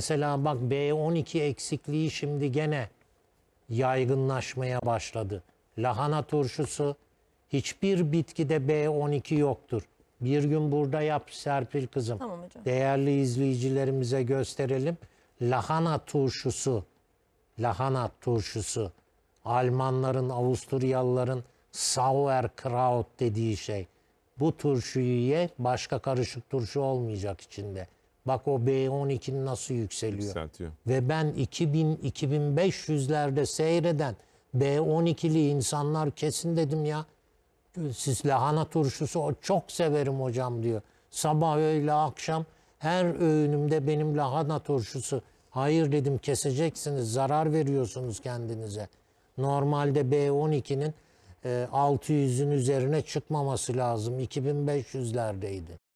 Mesela bak B12 eksikliği şimdi gene yaygınlaşmaya başladı. Lahana turşusu hiçbir bitkide B12 yoktur. Bir gün burada yap Serpil kızım. Tamam hocam. Değerli izleyicilerimize gösterelim. Lahana turşusu. Lahana turşusu. Almanların, Avusturyalıların Sauerkraut dediği şey. Bu turşuyu ye, başka karışık turşu olmayacak içinde. Bak o B12 nasıl yükseliyor. Yükseltiyor. Ve ben 2000-2500'lerde seyreden B12'li insanlar kesin dedim ya. Siz lahana turşusu çok severim hocam diyor. Sabah öyle akşam her öğünümde benim lahana turşusu. Hayır dedim keseceksiniz zarar veriyorsunuz kendinize. Normalde B12'nin 600'ün e, üzerine çıkmaması lazım. 2500'lerdeydi.